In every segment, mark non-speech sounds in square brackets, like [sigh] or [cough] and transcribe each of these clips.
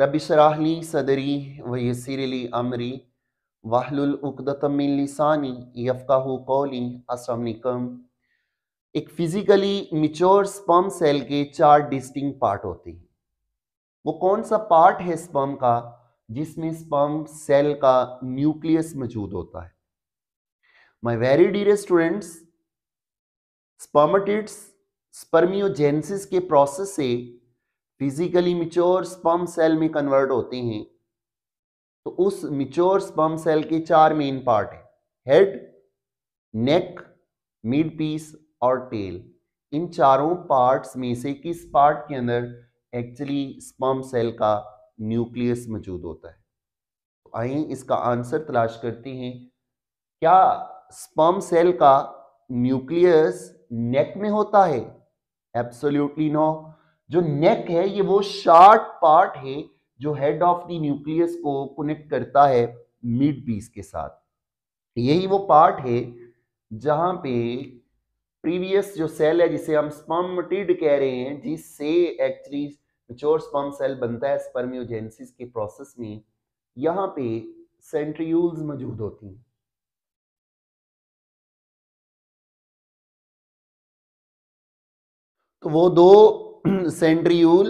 रबिशराहली सदरी वयसरली अमरी वाहलतमिलसानी यफ़ा कौली असलकम एक फिज़िकली मिच्योर स्पम सेल के चार डिस्टिंग पार्ट होते हैं वो कौन सा पार्ट है स्पम का जिसमें स्पम सेल का न्यूक्लियस मौजूद होता है my very dear students spermatids spermiogenesis के प्रोसेस से फिजिकली मिच्योर स्पम सेल में कन्वर्ट होती हैं तो उस मिच्योर स्पम सेल के चार मेन पार्ट हैं हेड नेक मिड पीस और टेल इन चारों पार्ट्स में से किस पार्ट के अंदर एक्चुअली स्पम सेल का न्यूक्लियस मौजूद होता है तो आइए इसका आंसर तलाश करते हैं क्या स्पम सेल का न्यूक्लियस नेक में होता है एब्सोल्युटली नो no. जो नेक है ये वो शार्ट पार्ट है जो हेड ऑफ द न्यूक्लियस को कनेक्ट करता है मिड पीस के साथ यही वो पार्ट है जहां पे प्रीवियस जो सेल है जिसे हम स्पर्मटिड कह रहे हैं जिससे एक्चुअली मेच्योर स्पर्म सेल बनता है स्पर्मियोजेंसिस के प्रोसेस में यहाँ पे सेंट्रियूल्स मौजूद होती हैं तो वो दो [clears throat] सेंड्रियूल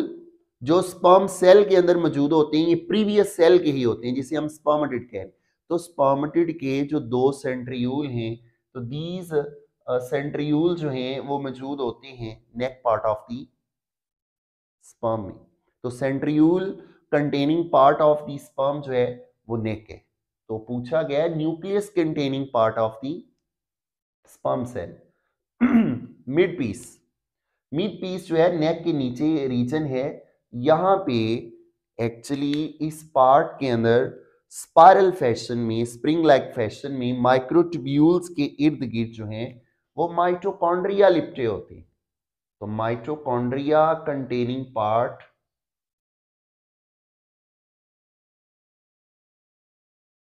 जो स्पर्म सेल के अंदर मौजूद होते हैं ये प्रीवियस सेल के ही होते हैं जिसे हम स्पर्मेटिड कह रहे हैं तो स्पर्मेटिड के जो दो सेंट्रियूल हैं तो दीज सेंट्रियूल जो हैं वो मौजूद होते हैं neck part of the sperm में तो centriole containing part of the sperm जो है वो नेक है तो पूछा गया nucleus containing part of the sperm cell mid piece mid piece जो है नेक के नीचे रीजन है यहाँ पे एक्चुअली इस पार्ट के अंदर स्पायरल फैशन में स्प्रिंग लाइक फैशन में माइक्रोट्यूल्स के इर्द गिर्द जो हैं वो माइटोकॉन्ड्रिया लिपटे होते हैं तो mitochondria containing part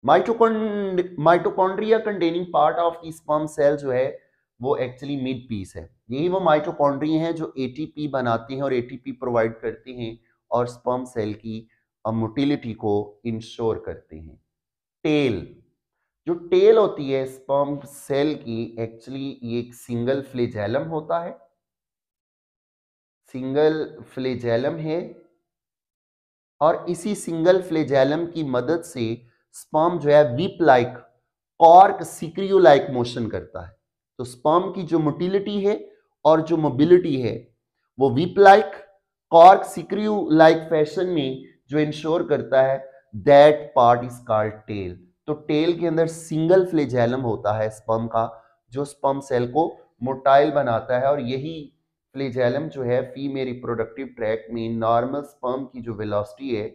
mitochondria containing part of the sperm cell जो है वो एक्चुअली मिड पीस है यही वो माइटोकॉन्ड्रिया है जो ए बनाती हैं और ए प्रोवाइड करती हैं और स्पर्म सेल की मोटिलिटी को इंश्योर करते हैं टेल जो टेल होती है स्पर्म सेल की एक्चुअली ये एक सिंगल फ्लेजैलम होता है सिंगल फ्लेजैलम है और इसी सिंगल फ्लेजैलम की मदद से स्पर्म जो है whip like corkscrew like motion करता है तो स्पर्म की जो मोटिलिटी है और जो मोबिलिटी है वो whip like corkscrew like fashion में जो इंश्योर करता है that part is called tail तो टेल के अंदर सिंगल फ्लेजैलम होता है स्पर्म का जो स्पर्म सेल को मोटाइल बनाता है और यही फ्लेजैलम जो है फीमेल रिप्रोडक्टिव ट्रैक में नॉर्मल स्पर्म की जो वेलोसिटी है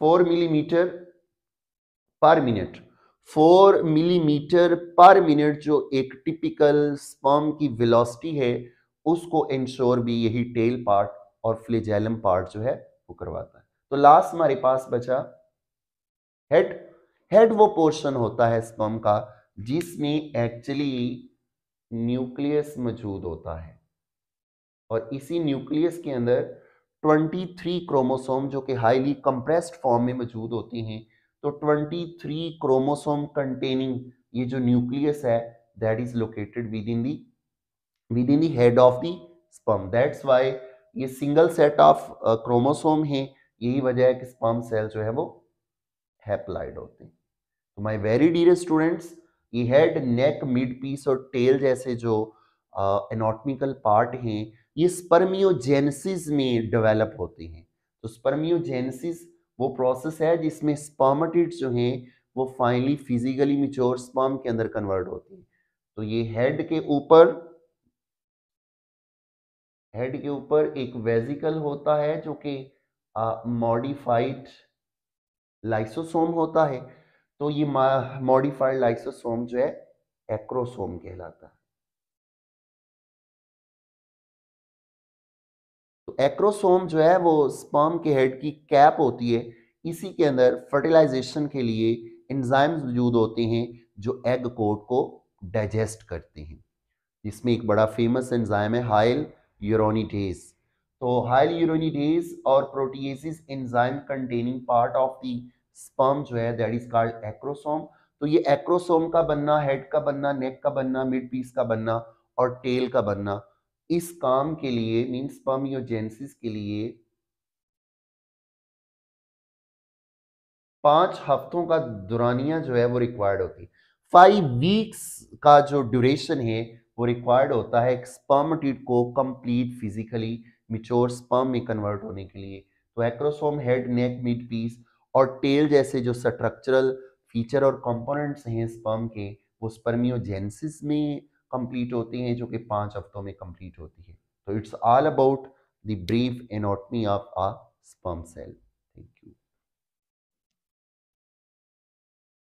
four millimetre per minute four millimetre per minute जो एक टिपिकल स्पर्म की वेलोसिटी है उसको इंश्योर भी यही टेल पार्ट और फ्लिजेलम पार्ट जो है वो करवाता है तो लास्ट हमारे पास बचा हेड हेड वो पोर्शन होता है स्पर्म का जिसमें एक्चुअली न्यूक्लियस मौजूद होता है और इसी न्यूक्लियस के अंदर 23 क्रोमोसोम जो कि हाईली कंप्रेस्ड फॉर्म में मौजूद होते हैं तो 23 क्रोमोसोम कंटेनिंग ये जो न्यूक्लियस है that is located within the within the head of the sperm that's why ये सिंगल सेट ऑफ क्रोमोसोम है यही वजह है कि स्पर्म सेल जो है वो हैप्लाइड होते हैं तो माय वेरी डियर स्टूडेंट्स ये हेड नेक मिड पीस और टेल जैसे जो एनाटमिकल uh, पार्ट हैं ये स्पर्मियोजेनेसिस में डेवलप होते हैं तो स्पर्मियोजेनेसिस वो प्रोसेस है जिसमें स्पर्मेटिड जो हैं वो फाइनली फिजिकली मिच्योर स्पर्म के अंदर कन्वर्ट होते हैं तो ये हेड के ऊपर हेड के ऊपर एक वेजिकल होता है जो कि मॉडिफाइड लाइसोसोम होता है तो ये मॉडिफाइड लाइसोसोम जो है एक्रोसोम कहलाता है तो एक्रोसोम जो है वो स्पर्म के हेड की कैप होती है इसी के अंदर फर्टिलाइजेशन के लिए एंजाइम्स मौजूद होते हैं जो एग कोट को डाइजेस्ट करते हैं इसमें एक बड़ा फेमस एंजाइम है हाइल यूरोनीडेज तो हाइल यूरोनीडेज और proteases enzyme containing part of the sperm जो है दैट इज कॉल्ड एक्रोसोम तो ये एक्रोसोम का बनना हेड का बनना नेक का बनना मिड पीस का बनना और टेल का बनना इस काम के लिए मीन्स स्पर्मियोजेंसिस के लिए पांच हफ्तों का दुरानिया जो है वो रिक्वायर्ड होती है फाइव वीक्स का जो ड्यूरेशन है वो रिक्वायर्ड होता है एक स्पर्मटिड को कंप्लीट फिजिकली मिच्योर स्पर्म में कन्वर्ट होने के लिए तो acrosome head neck mid piece और टेल जैसे जो स्ट्रक्चरल फीचर और कंपोनेंट्स हैं स्पर्म के वो स्पर्मियोजेंसिस में कंप्लीट होती हैं जो कि पाँच हफ्तों में कंप्लीट होती है तो it's all about the brief anatomy of a sperm cell